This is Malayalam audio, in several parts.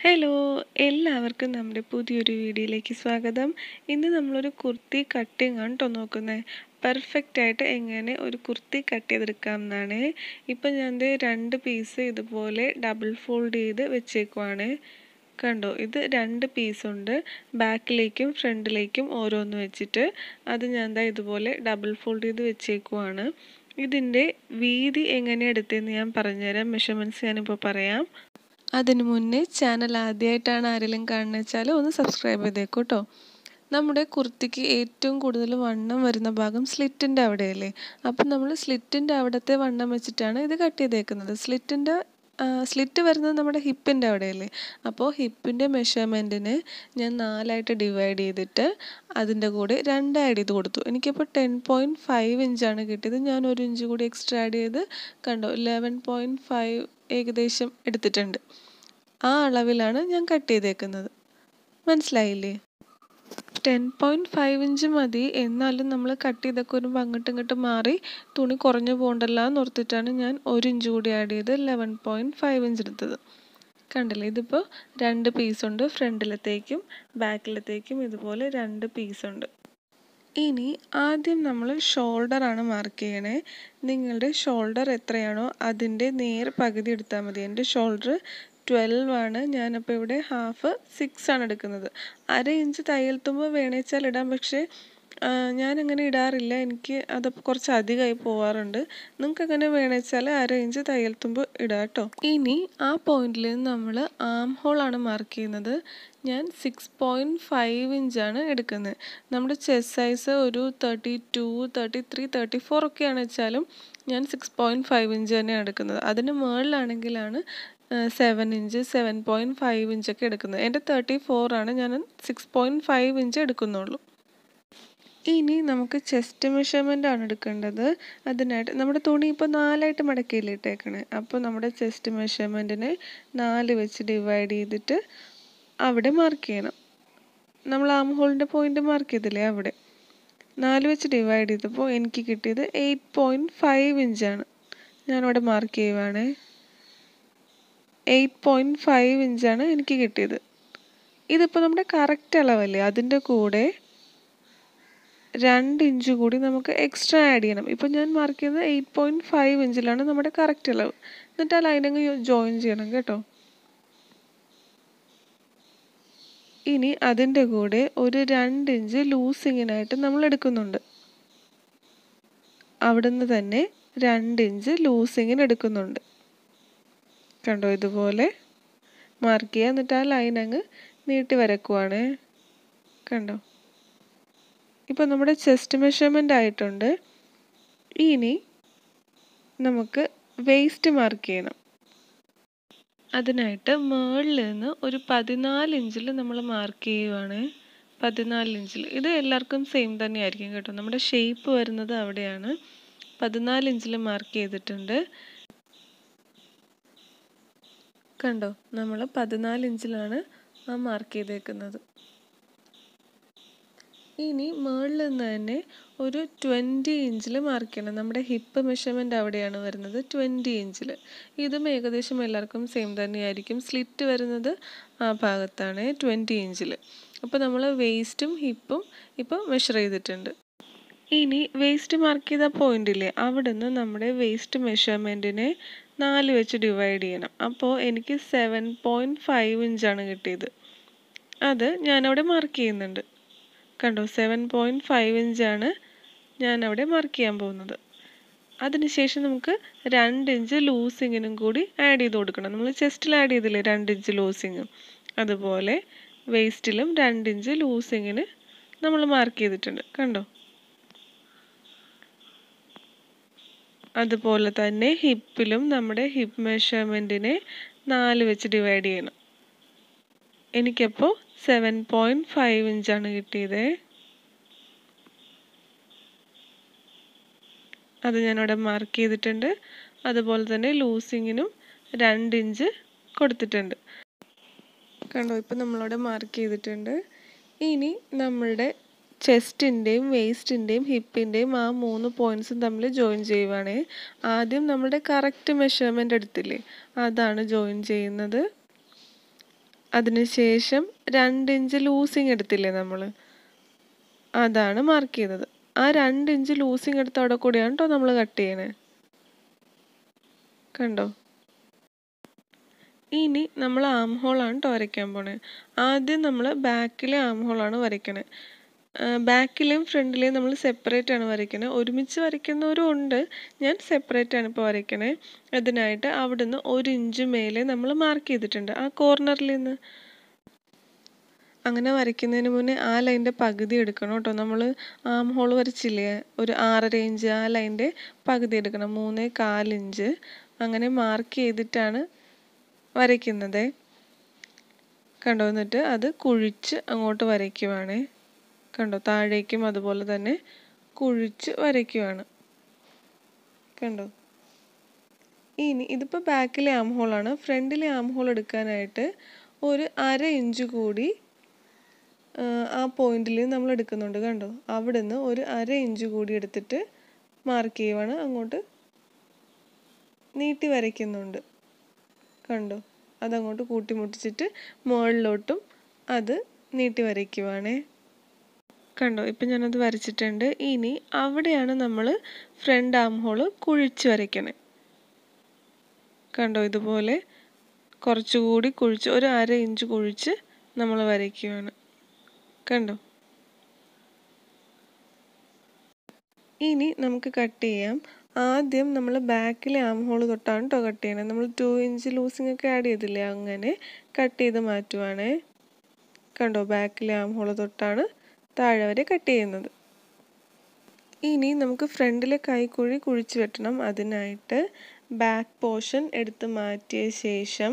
ഹലോ എല്ലാവർക്കും നമ്മുടെ പുതിയൊരു വീഡിയോയിലേക്ക് സ്വാഗതം ഇന്ന് നമ്മളൊരു കുർത്തി കട്ടിങ് ആണ് കേട്ടോ നോക്കുന്നത് പെർഫെക്റ്റ് ആയിട്ട് എങ്ങനെ ഒരു കുർത്തി കട്ട് ചെയ്തെടുക്കാം എന്നാണ് ഇപ്പം ഞാൻ രണ്ട് പീസ് ഇതുപോലെ ഡബിൾ ഫോൾഡ് ചെയ്ത് വെച്ചേക്കുവാണ് കണ്ടോ ഇത് രണ്ട് പീസുണ്ട് ബാക്കിലേക്കും ഫ്രണ്ടിലേക്കും ഓരോന്ന് വെച്ചിട്ട് അത് ഞാൻ എന്താ ഇതുപോലെ ഡബിൾ ഫോൾഡ് ചെയ്ത് വെച്ചേക്കുവാണ് ഇതിൻ്റെ വീതി എങ്ങനെ എടുത്തതെന്ന് ഞാൻ പറഞ്ഞുതരാം മെഷർമെൻറ്റ്സ് ഞാനിപ്പോൾ പറയാം അതിനു മുന്നേ ചാനൽ ആദ്യമായിട്ടാണ് ആരെങ്കിലും കാണുന്നത് വെച്ചാൽ ഒന്ന് സബ്സ്ക്രൈബ് ചെയ്തേക്കും കേട്ടോ നമ്മുടെ കുർത്തിക്ക് ഏറ്റവും കൂടുതൽ വണ്ണം വരുന്ന ഭാഗം സ്ലിറ്റിൻ്റെ അവിടെയല്ലേ അപ്പം നമ്മൾ സ്ലിറ്റിൻ്റെ അവിടുത്തെ വണ്ണം വെച്ചിട്ടാണ് ഇത് കട്ട് ചെയ്തേക്കുന്നത് സ്ലിറ്റിൻ്റെ സ്ലിറ്റ് വരുന്നത് നമ്മുടെ ഹിപ്പിൻ്റെ അവിടെയല്ലേ അപ്പോൾ ഹിപ്പിൻ്റെ മെഷർമെൻറ്റിന് ഞാൻ നാലായിട്ട് ഡിവൈഡ് ചെയ്തിട്ട് അതിൻ്റെ കൂടെ രണ്ട് ആഡ് ചെയ്ത് കൊടുത്തു എനിക്കിപ്പോൾ ടെൻ പോയിൻറ്റ് ഫൈവ് ഇഞ്ചാണ് കിട്ടിയത് ഞാൻ ഒരു ഇഞ്ച് കൂടി എക്സ്ട്രാ ആഡ് ചെയ്ത് കണ്ടോ ഇലവൻ പോയിൻറ്റ് ഫൈവ് ഏകദേശം എടുത്തിട്ടുണ്ട് ആ അളവിലാണ് ഞാൻ കട്ട് ചെയ്തേക്കുന്നത് മനസ്സിലായില്ലേ ടെൻ പോയിൻറ്റ് ഫൈവ് ഇഞ്ച് മതി എന്നാലും നമ്മൾ കട്ട് ചെയ്തൊക്കെ വരുമ്പോൾ അങ്ങോട്ടും ഇങ്ങോട്ടും മാറി തുണി കുറഞ്ഞു പോകണ്ടല്ലോ എന്ന് ഓർത്തിട്ടാണ് ഞാൻ ഒരു ഇഞ്ച് കൂടി ആഡ് ചെയ്ത് ലെവൻ പോയിൻറ്റ് ഫൈവ് ഇഞ്ച് എടുത്തത് കണ്ടില്ലേ ഇതിപ്പോൾ രണ്ട് പീസുണ്ട് ഫ്രണ്ടിലത്തേക്കും ബാക്കിലത്തേക്കും ഇതുപോലെ രണ്ട് പീസുണ്ട് ഇനി ആദ്യം നമ്മൾ ഷോൾഡറാണ് മാർക്ക് ചെയ്യണേ നിങ്ങളുടെ ഷോൾഡർ എത്രയാണോ അതിൻ്റെ നേർ പകുതി എടുത്താൽ മതി എൻ്റെ ഷോൾഡർ ട്വൽവ് ആണ് ഞാനിപ്പോൾ ഇവിടെ ഹാഫ് സിക്സ് ആണ് എടുക്കുന്നത് അര ഇഞ്ച് തയ്യൽ തുമ്പ് വേണേച്ചാൽ ഇടാം പക്ഷേ ഞാനങ്ങനെ ഇടാറില്ല എനിക്ക് അത് കുറച്ച് അധികമായി പോവാറുണ്ട് നിങ്ങൾക്ക് അങ്ങനെ വേണമെച്ചാൽ അര ഇഞ്ച് തയ്യൽ തുമ്പ് ഇടാം കേട്ടോ ഇനി ആ പോയിന്റിൽ നിന്ന് നമ്മൾ ആം ഹോൾ ആണ് മാർക്ക് ചെയ്യുന്നത് ഞാൻ സിക്സ് പോയിൻറ്റ് ഫൈവ് ഇഞ്ചാണ് എടുക്കുന്നത് നമ്മുടെ ചെസ് സൈസ് ഒരു thirty two thirty three thirty four ഒക്കെയാണ് വെച്ചാലും ഞാൻ സിക്സ് പോയിൻറ്റ് ഫൈവ് ഇഞ്ച് തന്നെയാണ് എടുക്കുന്നത് അതിന് മുകളിലാണെങ്കിലാണ് seven inch seven point five ഇഞ്ചൊക്കെ എടുക്കുന്നത് എൻ്റെ തേർട്ടി ഫോറാണ് ഞാൻ സിക്സ് പോയിൻറ്റ് ഫൈവ് ഇഞ്ച് എടുക്കുന്നുള്ളൂ ഇനി നമുക്ക് ചെസ്റ്റ് മെഷർമെൻ്റ് ആണ് എടുക്കേണ്ടത് അതിനായിട്ട് നമ്മുടെ തുണി ഇപ്പോൾ നാലായിട്ട് മടക്കിയില്ല ഇട്ടേക്കണേ അപ്പോൾ നമ്മുടെ ചെസ്റ്റ് മെഷർമെൻറ്റിനെ നാല് വെച്ച് ഡിവൈഡ് ചെയ്തിട്ട് അവിടെ മാർക്ക് ചെയ്യണം നമ്മൾ ആം ഹോളിൻ്റെ പോയിൻ്റ് മാർക്ക് ചെയ്തില്ലേ അവിടെ നാല് വെച്ച് ഡിവൈഡ് ചെയ്തപ്പോൾ എനിക്ക് കിട്ടിയത് എയ്റ്റ് പോയിൻറ്റ് ഫൈവ് ഇഞ്ചാണ് ഞാനിവിടെ മാർക്ക് ചെയ്യുവാണേ എയ്റ്റ് പോയിൻറ്റ് ഫൈവ് ഇഞ്ചാണ് എനിക്ക് കിട്ടിയത് ഇതിപ്പോൾ നമ്മുടെ കറക്റ്റ് അളവല്ലേ അതിൻ്റെ കൂടെ രണ്ട് ഇഞ്ച് കൂടി നമുക്ക് എക്സ്ട്രാ ആഡ് ചെയ്യണം ഇപ്പം ഞാൻ മാർക്ക് ചെയ്യുന്നത് എയ്റ്റ് പോയിൻറ്റ് ഫൈവ് ഇഞ്ചിലാണ് നമ്മുടെ കറക്റ്റ് അളവ് എന്നിട്ട് ആ ലൈനങ്ങ് ജോയിൻ ചെയ്യണം കേട്ടോ ഇനി അതിൻ്റെ കൂടെ ഒരു രണ്ട് ഇഞ്ച് ലൂസിങ്ങിനായിട്ട് നമ്മൾ എടുക്കുന്നുണ്ട് അവിടുന്ന് തന്നെ രണ്ട് ഇഞ്ച് ലൂസിങ്ങിന് എടുക്കുന്നുണ്ട് കണ്ടോ ഇതുപോലെ മാർക്ക് ചെയ്യുക എന്നിട്ട് ആ ലൈൻ അങ്ങ് നീട്ടി വരക്കുവാണ് കണ്ടോ ഇപ്പം നമ്മുടെ ചെസ്റ്റ് മെഷർമെൻ്റ് ആയിട്ടുണ്ട് ഇനി നമുക്ക് വേസ്റ്റ് മാർക്ക് ചെയ്യണം അതിനായിട്ട് മേളിൽ നിന്ന് ഒരു പതിനാല് ഇഞ്ചിൽ നമ്മൾ മാർക്ക് ചെയ്യുവാണ് പതിനാല് ഇഞ്ചിൽ ഇത് എല്ലാവർക്കും സെയിം തന്നെയായിരിക്കും കേട്ടോ നമ്മുടെ ഷേപ്പ് വരുന്നത് അവിടെയാണ് പതിനാല് ഇഞ്ചിൽ മാർക്ക് ചെയ്തിട്ടുണ്ട് കണ്ടോ നമ്മൾ പതിനാല് ഇഞ്ചിലാണ് ആ മാർക്ക് ചെയ്തേക്കുന്നത് ഇനി മുകളിൽ നിന്ന് തന്നെ ഒരു ട്വൻറ്റി ഇഞ്ചിൽ മാർക്ക് ചെയ്യണം നമ്മുടെ ഹിപ്പ് മെഷർമെൻ്റ് അവിടെയാണ് വരുന്നത് ട്വൻറ്റി ഇഞ്ചിൽ ഇതും ഏകദേശം എല്ലാവർക്കും സെയിം തന്നെയായിരിക്കും സ്ലിറ്റ് വരുന്നത് ആ ഭാഗത്താണ് ട്വൻറ്റി ഇഞ്ചിൽ അപ്പോൾ നമ്മൾ വേസ്റ്റും ഹിപ്പും ഇപ്പോൾ മെഷർ ചെയ്തിട്ടുണ്ട് ഇനി വേസ്റ്റ് മാർക്ക് ചെയ്ത പോയിന്റ് അവിടെ നിന്ന് നമ്മുടെ വേസ്റ്റ് മെഷർമെൻറ്റിനെ നാല് വെച്ച് ഡിവൈഡ് ചെയ്യണം അപ്പോൾ എനിക്ക് സെവൻ പോയിൻറ്റ് ഫൈവ് ഇഞ്ചാണ് കിട്ടിയത് അത് ഞാനവിടെ മാർക്ക് ചെയ്യുന്നുണ്ട് കണ്ടോ സെവൻ പോയിൻറ്റ് ഫൈവ് ഇഞ്ചാണ് ഞാനവിടെ മാർക്ക് ചെയ്യാൻ പോകുന്നത് അതിനുശേഷം നമുക്ക് രണ്ട് ഇഞ്ച് ലൂസിങ്ങിനും കൂടി ആഡ് ചെയ്ത് കൊടുക്കണം നമ്മൾ ചെസ്റ്റിൽ ആഡ് ചെയ്തില്ലേ രണ്ട് ഇഞ്ച് ലൂസിങ്ങും അതുപോലെ വേസ്റ്റിലും രണ്ട് ഇഞ്ച് ലൂസിങ്ങിന് നമ്മൾ മാർക്ക് ചെയ്തിട്ടുണ്ട് കണ്ടോ അതുപോലെ തന്നെ ഹിപ്പിലും നമ്മുടെ ഹിപ്പ് മെഷർമെൻറ്റിനെ നാല് വെച്ച് ഡിവൈഡ് ചെയ്യണം എനിക്കപ്പോൾ സെവൻ പോയിൻറ്റ് ഫൈവ് ഇഞ്ചാണ് കിട്ടിയത് അത് ഞാനിവിടെ മാർക്ക് ചെയ്തിട്ടുണ്ട് അതുപോലെ തന്നെ ലൂസിങ്ങിനും രണ്ട് ഇഞ്ച് കൊടുത്തിട്ടുണ്ട് കണ്ടോ ഇപ്പം നമ്മളവിടെ മാർക്ക് ചെയ്തിട്ടുണ്ട് ഇനി നമ്മളുടെ ചെസ്റ്റിൻ്റെയും വേസ്റ്റിൻ്റെയും ഹിപ്പിൻ്റെയും ആ മൂന്ന് പോയിൻസും തമ്മിൽ ജോയിൻ ചെയ്യുവാണേ ആദ്യം നമ്മുടെ കറക്റ്റ് മെഷർമെൻ്റ് എടുത്തില്ലേ അതാണ് ജോയിൻ ചെയ്യുന്നത് അതിനുശേഷം രണ്ട് ഇഞ്ച് ലൂസിങ് എടുത്തില്ലേ നമ്മൾ അതാണ് മാർക്ക് ചെയ്യുന്നത് ആ രണ്ട് ഇഞ്ച് ലൂസിങ് എടുത്ത അവിടെ കൂടിയാണ് കേട്ടോ നമ്മൾ കട്ട് ചെയ്യണേ കണ്ടോ ഇനി നമ്മൾ ആം ഹോളാണ് കേട്ടോ വരയ്ക്കാൻ പോണേ ആദ്യം നമ്മൾ ബാക്കിലെ ആം ഹോളാണ് വരയ്ക്കണേ ബാക്കിലും ഫ്രണ്ടിലെയും നമ്മൾ സെപ്പറേറ്റ് ആണ് വരയ്ക്കുന്നത് ഒരുമിച്ച് വരയ്ക്കുന്നവരും ഉണ്ട് ഞാൻ സെപ്പറേറ്റ് ആണ് ഇപ്പോൾ വരയ്ക്കണേ അതിനായിട്ട് അവിടുന്ന് ഒരു ഇഞ്ച് മേലെ നമ്മൾ മാർക്ക് ചെയ്തിട്ടുണ്ട് ആ കോർണറിൽ നിന്ന് അങ്ങനെ വരയ്ക്കുന്നതിന് മുന്നേ ആ ലൈൻ്റെ പകുതി എടുക്കണം കേട്ടോ നമ്മൾ ആം ഹോൾ വരച്ചില്ലേ ഒരു ആറര ഇഞ്ച് ആ ലൈൻ്റെ പകുതി എടുക്കണം മൂന്നേ കാലിഞ്ച് അങ്ങനെ മാർക്ക് ചെയ്തിട്ടാണ് വരയ്ക്കുന്നത് കണ്ടോ എന്നിട്ട് അത് കുഴിച്ച് അങ്ങോട്ട് വരയ്ക്കുവാണേ കണ്ടോ താഴേക്കും അതുപോലെ തന്നെ കുഴിച്ച് വരയ്ക്കുവാണ് കണ്ടോ ഇനി ഇതിപ്പോൾ ബാക്കിലെ ആം ഹോളാണ് ഫ്രണ്ടിലെ ആം ഹോൾ എടുക്കാനായിട്ട് ഒരു അര ഇഞ്ച് കൂടി ആ പോയിന്റിൽ നമ്മൾ എടുക്കുന്നുണ്ട് കണ്ടോ അവിടെ നിന്ന് ഒരു അര ഇഞ്ച് കൂടി എടുത്തിട്ട് മാർക്ക് ചെയ്യുവാണ് അങ്ങോട്ട് നീട്ടി വരയ്ക്കുന്നുണ്ട് കണ്ടോ അതങ്ങോട്ട് കൂട്ടിമുട്ടിച്ചിട്ട് മുകളിലോട്ടും അത് നീട്ടി വരയ്ക്കുവാണേ കണ്ടോ ഇപ്പം ഞാനത് വരച്ചിട്ടുണ്ട് ഇനി അവിടെയാണ് നമ്മൾ ഫ്രണ്ട് ആം ഹോള് കുഴിച്ച് വരയ്ക്കണത് കണ്ടോ ഇതുപോലെ കുറച്ചുകൂടി കുഴിച്ച് ഒരു അര ഇഞ്ച് കുഴിച്ച് നമ്മൾ വരയ്ക്കുകയാണ് കണ്ടോ ഇനി നമുക്ക് കട്ട് ചെയ്യാം ആദ്യം നമ്മൾ ബാക്കിലെ ആം ഹോള് തൊട്ടാണ് കേട്ടോ കട്ട് ചെയ്യണത് നമ്മൾ ടു ഇഞ്ച് ലൂസിങ് ഒക്കെ ആഡ് ചെയ്തില്ലേ അങ്ങനെ കട്ട് ചെയ്ത് മാറ്റുവാണേ കണ്ടോ ബാക്കിലെ ആം ഹോള് തൊട്ടാണ് താഴെ വരെ കട്ട് ചെയ്യുന്നത് ഇനി നമുക്ക് ഫ്രണ്ടിലെ കൈക്കുഴി കുഴിച്ച് വെട്ടണം അതിനായിട്ട് ബാക്ക് പോർഷൻ എടുത്ത് മാറ്റിയ ശേഷം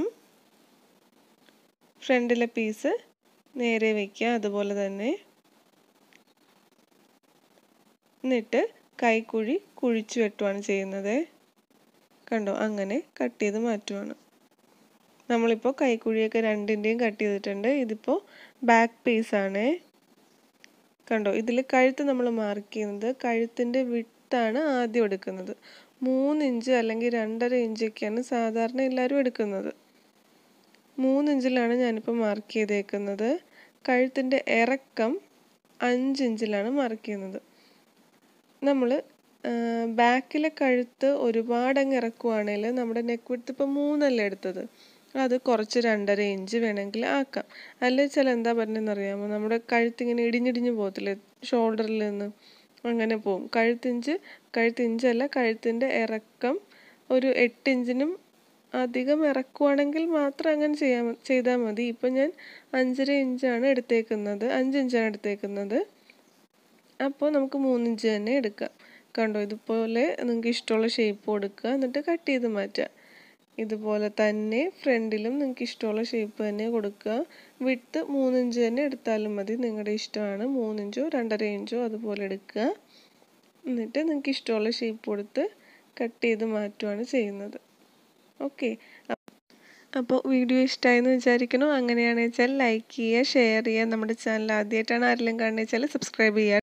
ഫ്രണ്ടിലെ പീസ് നേരെ വയ്ക്കുക അതുപോലെ തന്നെ എന്നിട്ട് കൈക്കുഴി കുഴിച്ചു വെട്ടുവാണ് ചെയ്യുന്നത് കണ്ടോ അങ്ങനെ കട്ട് ചെയ്ത് മാറ്റുവാണ് നമ്മളിപ്പോൾ കൈക്കുഴിയൊക്കെ രണ്ടിൻ്റെയും കട്ട് ചെയ്തിട്ടുണ്ട് ഇതിപ്പോൾ ബാക്ക് പീസാണേ കണ്ടോ ഇതിൽ കഴുത്ത് നമ്മൾ മാർക്ക് ചെയ്യുന്നത് കഴുത്തിൻ്റെ വിട്ടാണ് ആദ്യം എടുക്കുന്നത് മൂന്ന് ഇഞ്ച് അല്ലെങ്കിൽ രണ്ടര ഇഞ്ചൊക്കെയാണ് സാധാരണ എല്ലാവരും എടുക്കുന്നത് മൂന്ന് ഇഞ്ചിലാണ് ഞാനിപ്പോൾ മാർക്ക് ചെയ്തേക്കുന്നത് കഴുത്തിൻ്റെ ഇറക്കം അഞ്ച് ഇഞ്ചിലാണ് മാർക്ക് ചെയ്യുന്നത് നമ്മൾ ബാക്കിലെ കഴുത്ത് ഒരുപാട് അങ്ങ് ഇറക്കുവാണെങ്കിൽ നമ്മുടെ നെക്ക് വിടുത്ത് ഇപ്പോൾ മൂന്നല്ലേ എടുത്തത് അത് കുറച്ച് രണ്ടര ഇഞ്ച് വേണമെങ്കിൽ ആക്കാം അല്ലെ ചില എന്താ അറിയാമോ നമ്മുടെ കഴുത്തിങ്ങനെ ഇടിഞ്ഞിടിഞ്ഞ് പോകത്തില്ലേ ഷോൾഡറിൽ നിന്ന് അങ്ങനെ പോകും കഴുത്തിഞ്ച് കഴുത്തിഞ്ചല്ല കഴുത്തിൻ്റെ ഇറക്കം ഒരു എട്ടിഞ്ചിനും അധികം ഇറക്കുവാണെങ്കിൽ മാത്രം അങ്ങനെ ചെയ്യാൻ ചെയ്താൽ മതി ഇപ്പം ഞാൻ അഞ്ചര ഇഞ്ചാണ് എടുത്തേക്കുന്നത് അഞ്ച് ഇഞ്ചാണ് എടുത്തേക്കുന്നത് അപ്പോൾ നമുക്ക് മൂന്നിഞ്ച് തന്നെ എടുക്കാം കണ്ടോ ഇതുപോലെ നിങ്ങൾക്ക് ഇഷ്ടമുള്ള ഷേപ്പ് കൊടുക്കുക എന്നിട്ട് കട്ട് ചെയ്ത് മാറ്റുക ഇതുപോലെ തന്നെ ഫ്രണ്ടിലും നിങ്ങൾക്ക് ഇഷ്ടമുള്ള ഷേപ്പ് തന്നെ കൊടുക്കുക വിട്ട് മൂന്നിഞ്ച് തന്നെ എടുത്താലും മതി നിങ്ങളുടെ ഇഷ്ടമാണ് മൂന്നിഞ്ചോ രണ്ടര ഇഞ്ചോ അതുപോലെ എടുക്കുക എന്നിട്ട് നിങ്ങൾക്ക് ഇഷ്ടമുള്ള ഷേപ്പ് കൊടുത്ത് കട്ട് ചെയ്ത് മാറ്റുകയാണ് ചെയ്യുന്നത് ഓക്കെ അപ്പോൾ വീഡിയോ ഇഷ്ടമായെന്ന് വിചാരിക്കണോ അങ്ങനെയാണെന്ന് വെച്ചാൽ ലൈക്ക് ചെയ്യുക ഷെയർ ചെയ്യുക നമ്മുടെ ചാനൽ ആദ്യമായിട്ടാണ് ആരെങ്കിലും കാണുന്നത് വെച്ചാൽ സബ്സ്ക്രൈബ് ചെയ്യുക